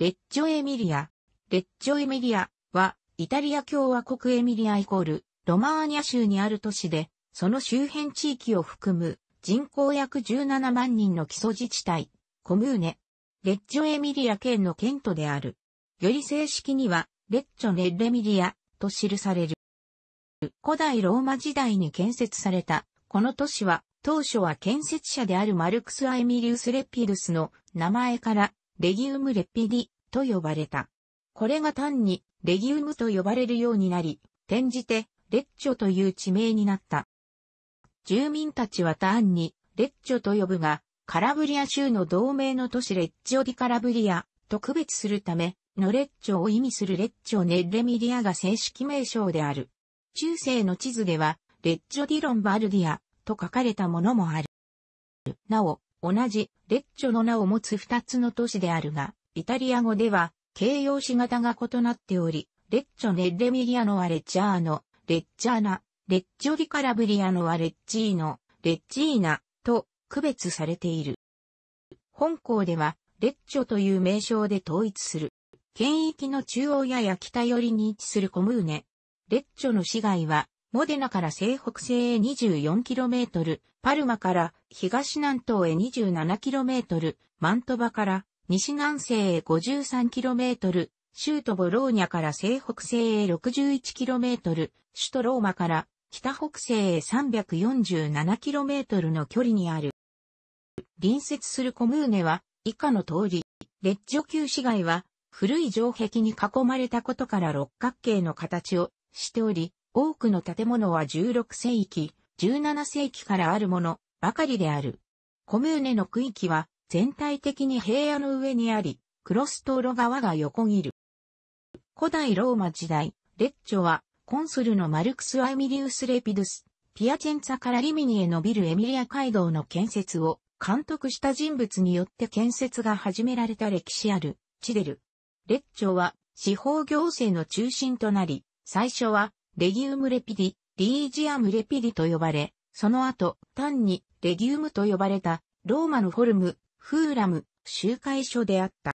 レッジョエミリア。レッジョエミリアは、イタリア共和国エミリアイコール、ロマーニャ州にある都市で、その周辺地域を含む、人口約17万人の基礎自治体、コムーネ。レッジョエミリア県の県都である。より正式には、レッジョネレミリアと記される。古代ローマ時代に建設された、この都市は、当初は建設者であるマルクス・アエミリウス・レピルスの名前からレギウムレピディと呼ばれた。これが単にレギウムと呼ばれるようになり、転じてレッチョという地名になった。住民たちは単にレッチョと呼ぶが、カラブリア州の同盟の都市レッチオディカラブリアと区別するため、のレッチョを意味するレッチョネッレミリアが正式名称である。中世の地図では、レッチョディロンバルディアと書かれたものもある。なお、同じレッチョの名を持つ二つの都市であるが、イタリア語では形容詞型が異なっており、レッチョネッレミリアノはレッチャーノ、レッチャーナ、レッチョリカラブリアノはレッチーノ、レッチーナと区別されている。本校では、レッチョという名称で統一する。県域の中央やや北寄りに位置するコムーネ。レッチョの市街は、モデナから西北西へ 24km、パルマから東南東へ 27km、マントバから西南西へ 53km、シュートボローニャから西北西へ 61km、首都ローマから北北西へ 347km の距離にある。隣接するコムーネは以下の通り、レッジョ旧市街は古い城壁に囲まれたことから六角形の形をしており、多くの建物は16世紀、17世紀からあるものばかりである。コムーネの区域は全体的に平野の上にあり、クロストーロ川が横切る。古代ローマ時代、レッチョはコンソルのマルクス・アイミリウス・レピドス、ピアチェンツァからリミニへ伸びるエミリア街道の建設を監督した人物によって建設が始められた歴史ある、チデル。レッチョは司法行政の中心となり、最初はレギウムレピディ、リージアムレピディと呼ばれ、その後、単にレギウムと呼ばれた、ローマのフォルム、フーラム、集会所であった。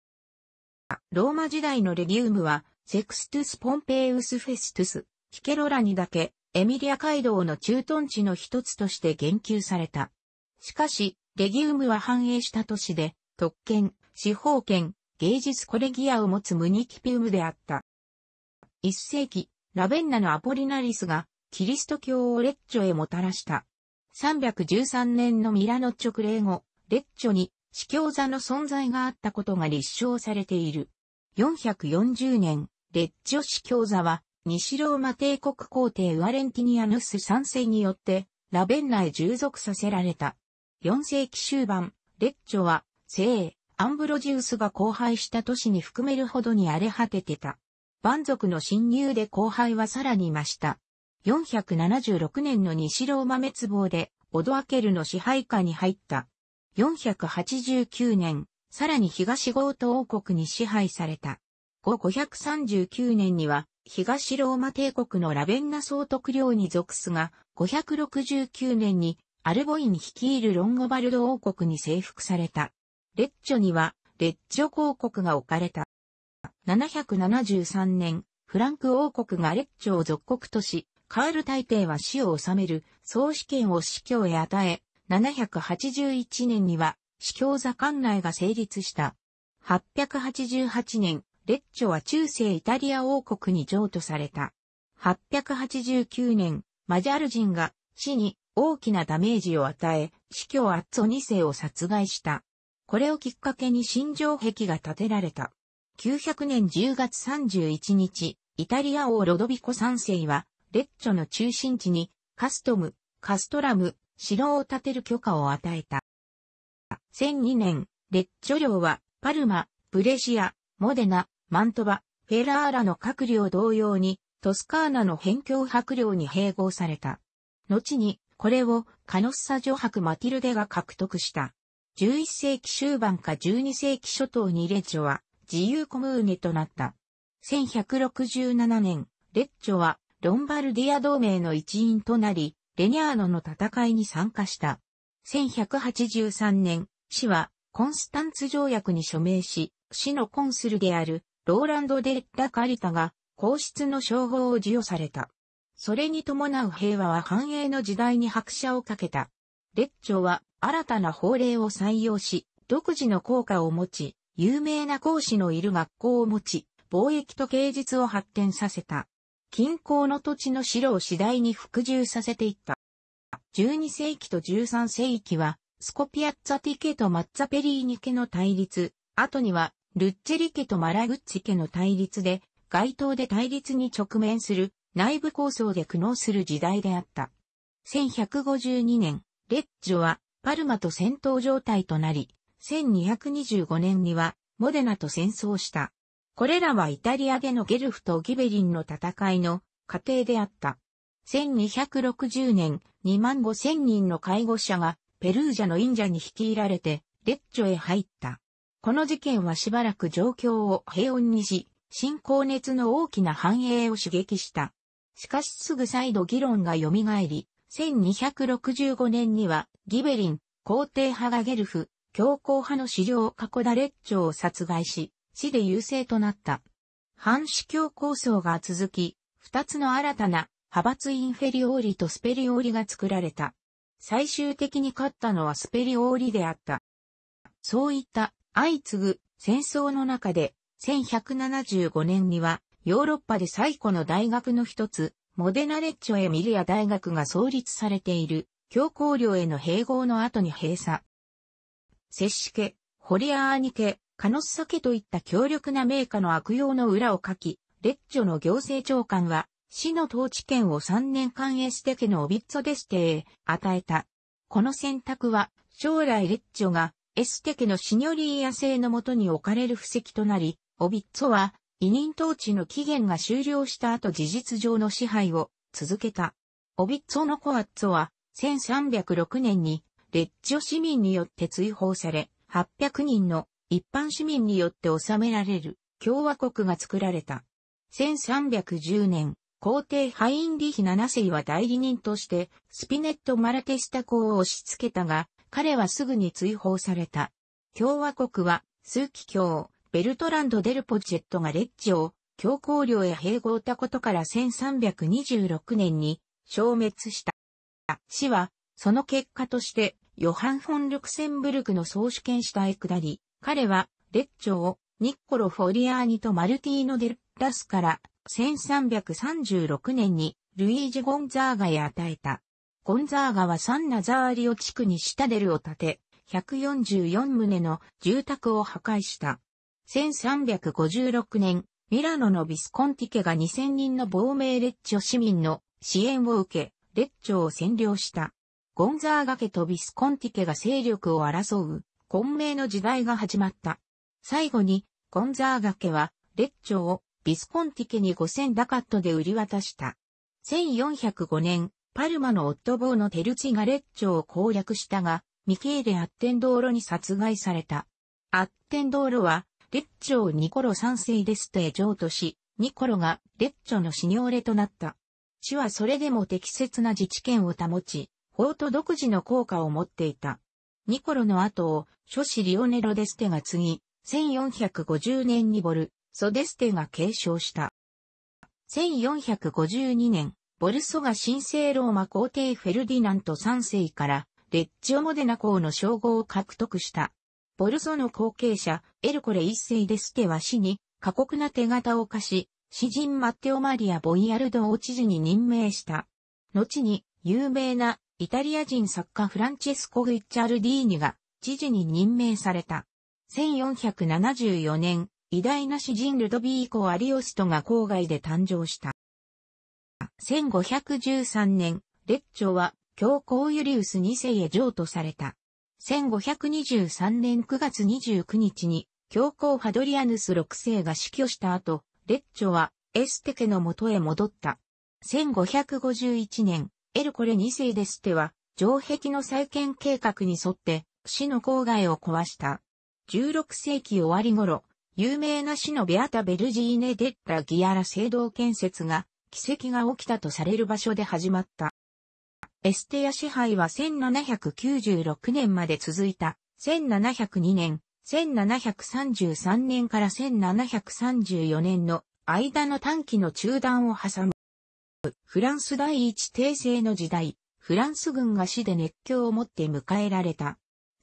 ローマ時代のレギウムは、セクストゥス・ポンペイウス・フェストゥス、ヒケロラにだけ、エミリア街道の駐屯地の一つとして言及された。しかし、レギウムは繁栄した都市で、特権、司法権、芸術コレギアを持つムニキピウムであった。一世紀、ラベンナのアポリナリスがキリスト教をレッチョへもたらした。313年のミラノ直令後、レッチョに司教座の存在があったことが立証されている。440年、レッチョ司教座は西ローマ帝国皇帝ワレンティニアヌス3世によってラベンナへ従属させられた。4世紀終盤、レッチョは聖アンブロジウスが荒廃した都市に含めるほどに荒れ果ててた。蛮族の侵入で後輩はさらに増した。476年の西ローマ滅亡で、オドアケルの支配下に入った。489年、さらに東ゴート王国に支配された。539年には、東ローマ帝国のラベンナ総督領に属すが、569年にアルボイン率いるロンゴバルド王国に征服された。レッチョには、レッチョ公国が置かれた。773年、フランク王国が列朝を属国とし、カール大帝は死を治める、総主権を司教へ与え、781年には、司教座管内が成立した。888年、列朝は中世イタリア王国に譲渡された。889年、マジャル人が死に大きなダメージを与え、司教アッツォ2世を殺害した。これをきっかけに新城壁が建てられた。900年10月31日、イタリア王ロドビコ3世は、レッチョの中心地に、カストム、カストラム、城を建てる許可を与えた。1002年、レッチョ領は、パルマ、ブレシア、モデナ、マントバ、フェラーラの各領同様に、トスカーナの辺境白領に併合された。後に、これをカノッサ女白マティルデが獲得した。11世紀終盤か12世紀初頭にレッチョは、自由コムーネとなった。1167年、レッチョはロンバルディア同盟の一員となり、レニャーノの戦いに参加した。1183年、死はコンスタンツ条約に署名し、死のコンスルであるローランド・デ・ラ・カリタが皇室の称号を授与された。それに伴う平和は繁栄の時代に拍車をかけた。列長は新たな法令を採用し、独自の効果を持ち、有名な講師のいる学校を持ち、貿易と芸術を発展させた。近郊の土地の城を次第に服従させていった。12世紀と13世紀は、スコピアッツァティ家とマッツァペリーニ家の対立、後には、ルッチェリ家とマラグッチ家の対立で、街頭で対立に直面する、内部構想で苦悩する時代であった。1152年、レッジョは、パルマと戦闘状態となり、1225年にはモデナと戦争した。これらはイタリアでのゲルフとギベリンの戦いの過程であった。1260年、2万5千人の介護者がペルージャのジ者に率いられて、レッチョへ入った。この事件はしばらく状況を平穏にし、新高熱の大きな繁栄を刺激した。しかしすぐ再度議論が蘇り、1265年にはギベリン、皇帝派がゲルフ、強硬派の資料過去ダレッチョを殺害し、死で優勢となった。反主教構想が続き、二つの新たな派閥インフェリオーリとスペリオーリが作られた。最終的に勝ったのはスペリオーリであった。そういった相次ぐ戦争の中で、1175年にはヨーロッパで最古の大学の一つ、モデナレッチョエミリア大学が創立されている、教皇領への併合の後に閉鎖。摂氏家、ホリアーニ家、カノスサケといった強力な名家の悪用の裏を書き、列女の行政長官は、市の統治権を3年間エステ家のオビッツォデステへ与えた。この選択は、将来列女がエステ家のシニョリー野生のもとに置かれる布石となり、オビッツォは、委任統治の期限が終了した後事実上の支配を続けた。オビッツォのコアッツォは、1306年にレッジョ市民によって追放され、800人の一般市民によって治められる共和国が作られた。1310年、皇帝ハインリヒ7世は代理人としてスピネット・マラテスタ公を押し付けたが、彼はすぐに追放された。共和国は、数奇卿、ベルトランド・デルポチェットがレッジを強行領へ併合たことから1326年に消滅した。死は、その結果としてヨハン・フォン・リクセンブルクの総主権したへ下り、彼は、列長を、ニッコロ・フォリアーニとマルティーノ・デル・ラスから、1336年に、ルイージ・ゴンザーガへ与えた。ゴンザーガはサンナザーリオ地区にシタデルを建て、144棟の住宅を破壊した。1356年、ミラノのビスコンティ家が2000人の亡命列長市民の支援を受け、列長を占領した。ゴンザーガ家とビスコンティ家が勢力を争う、混迷の時代が始まった。最後に、ゴンザーガ家は、列長をビスコンティ家に5000ダカットで売り渡した。1405年、パルマのオットボーのテルチが列長を攻略したが、ミケーレ・アッテンドーロに殺害された。アッテンドーロは、列長ニコロ三世デスへ譲渡し、ニコロが列長の死に俺となった。死はそれでも適切な自治権を保ち、法と独自の効果を持っていた。ニコロの後を、諸子リオネロ・デステが継ぎ、1450年にボル、ソデステが継承した。1452年、ボルソが神聖ローマ皇帝フェルディナント3世から、レッジオモデナ公の称号を獲得した。ボルソの後継者、エルコレ1世デステは死に、過酷な手形を課し、詩人マッテオ・マリア・ボイアルドを知事に任命した。後に、有名なイタリア人作家フランチェスコ・グイッチャルディーニが知事に任命された。1474年、偉大な詩人ルドビーコ・アリオストが郊外で誕生した。1513年、列長は教皇ユリウス2世へ譲渡された。1523年9月29日に、教皇ハドリアヌス6世が死去した後、列長はエステ家の元へ戻った。1551年、エルコレ2世デステは、城壁の再建計画に沿って、市の郊外を壊した。16世紀終わり頃、有名な市のベアタ・ベルジーネ・デッラ・ギアラ聖堂建設が、奇跡が起きたとされる場所で始まった。エステア支配は1796年まで続いた。1702年、1733年から1734年の間の短期の中断を挟む。フランス第一帝政の時代、フランス軍が死で熱狂をもって迎えられた。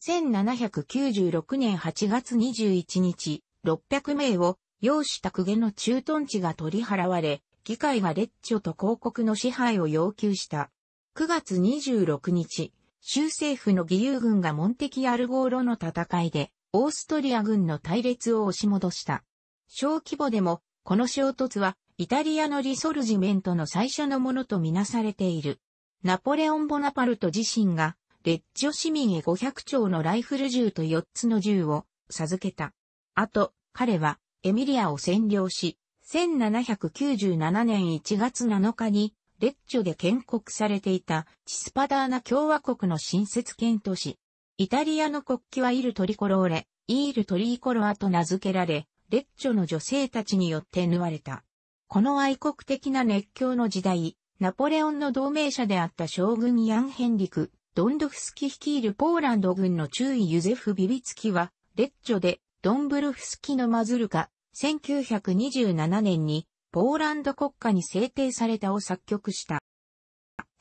1796年8月21日、600名を要した公家の駐屯地が取り払われ、議会が列挙と広告の支配を要求した。9月26日、州政府の義勇軍がモンテキアルゴーロの戦いで、オーストリア軍の隊列を押し戻した。小規模でも、この衝突はイタリアのリソルジメントの最初のものとみなされている。ナポレオン・ボナパルト自身が、レッジョ市民へ500丁のライフル銃と4つの銃を授けた。あと、彼は、エミリアを占領し、1797年1月7日に、レッジョで建国されていたチスパダーナ共和国の新設県都市。イタリアの国旗はイルトリコローレ、イールトリーコロアと名付けられ、レッジョの女性たちによって縫われた。この愛国的な熱狂の時代、ナポレオンの同盟者であった将軍ヤン・ヘンリク、ドンドフスキ率いるポーランド軍の中尉ユゼフ・ビビツキは、レッジョでドンブルフスキのマズルカ、1927年にポーランド国家に制定されたを作曲した。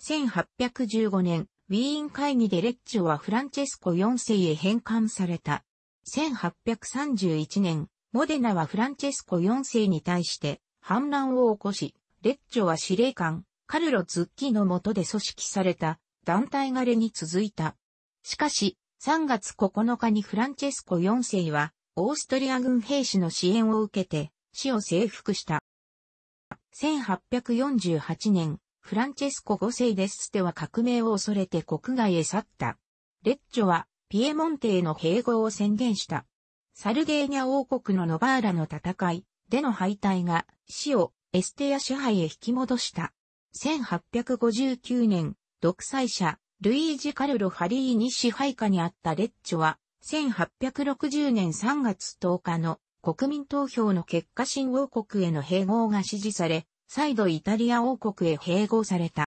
1815年、ウィーン会議でレッジョはフランチェスコ4世へ返還された。1831年、モデナはフランチェスコ4世に対して反乱を起こし、レッョは司令官、カルロ・ツッキの下で組織された団体枯れに続いた。しかし、3月9日にフランチェスコ4世は、オーストリア軍兵士の支援を受けて、死を征服した。1848年、フランチェスコ5世すステは革命を恐れて国外へ去った。レッチョは、ピエモンテへの併合を宣言した。サルゲーニャ王国のノバーラの戦い、での敗退が、死をエステア支配へ引き戻した。1859年、独裁者、ルイージ・カルロ・ハリーに支配下にあったレッチョは、1860年3月10日の国民投票の結果新王国への併合が支持され、再度イタリア王国へ併合された。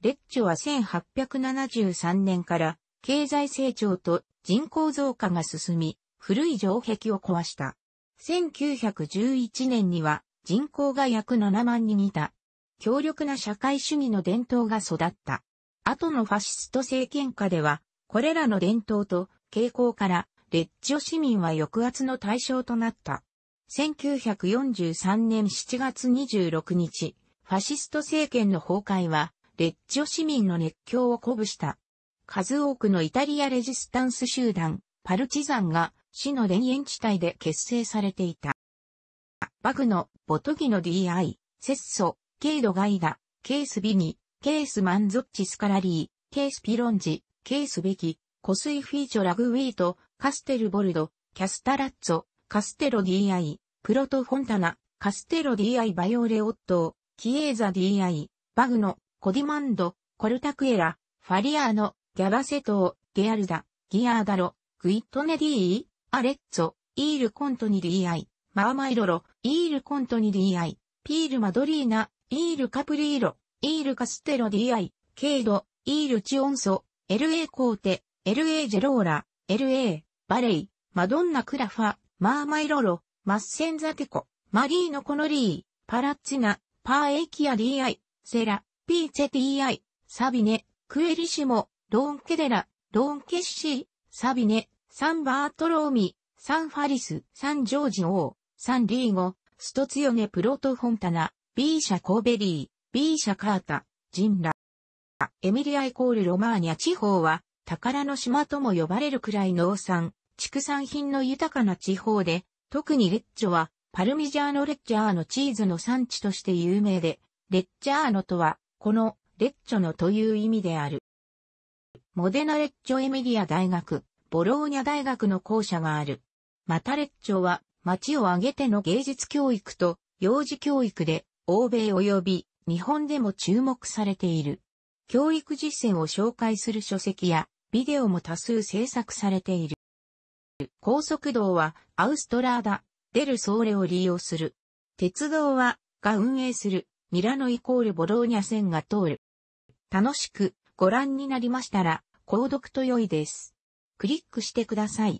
レッチョは1873年から経済成長と人口増加が進み、古い城壁を壊した。1911年には人口が約7万人いた。強力な社会主義の伝統が育った。後のファシスト政権下では、これらの伝統と傾向から、レッジオ市民は抑圧の対象となった。1943年7月26日、ファシスト政権の崩壊は、レッジオ市民の熱狂を鼓舞した。数多くのイタリアレジスタンス集団、パルチザンが市の田園地帯で結成されていた。バグの、ボトギの DI、セッソ、ケイドガイダ、ケースビニ、ケースマンゾッチスカラリー、ケースピロンジ、ケースベキ、スイフィーチョラグウィート、カステルボルド、キャスタラッツォ、カステロ DI、プロトフォンタナ、カステロ DI バイオレオット、キエーザ DI、バグノ、コディマンド、コルタクエラ、ファリアーノ、ギャバセトー、ゲアルダ、ギアーダロ、グイットネ d ー、アレッツォ、イールコントニデーアイ、マーマイロロ、イールコントニデーアイ、ピールマドリーナ、イールカプリーロ、イールカステロディアイ、ケイド、イールチオンソ、LA コーテ、LA ジェローラ、LA、バレイ、マドンナクラファ、マーマイロロ、マッセンザテコ、マリーノコノリー、パラッチナ、パーエキアディアイ、セラ、ピーチェィアイ、サビネ、クエリシモ、ローンケデラ、ローンケッシー、サビネ、サンバートローミ、サンファリス、サンジョージ王、サンリーゴ、ストツヨネプロトフォンタナ、ビーシャコーベリー、ビーシャカータ、ジンラ。エミリアイコールロマーニャ地方は、宝の島とも呼ばれるくらい農産、畜産品の豊かな地方で、特にレッジョは、パルミジャーノレッジャーノチーズの産地として有名で、レッジャーノとは、この、レッジョのという意味である。モデナレッジョエミリア大学、ボローニャ大学の校舎がある。マタレッチョは、町を挙げての芸術教育と幼児教育で、欧米及び日本でも注目されている。教育実践を紹介する書籍や、ビデオも多数制作されている。高速道はアウストラーダ、デルソーレを利用する。鉄道は、が運営する、ミラノイコールボローニャ線が通る。楽しくご覧になりましたら、購読と良いです。クリックしてください。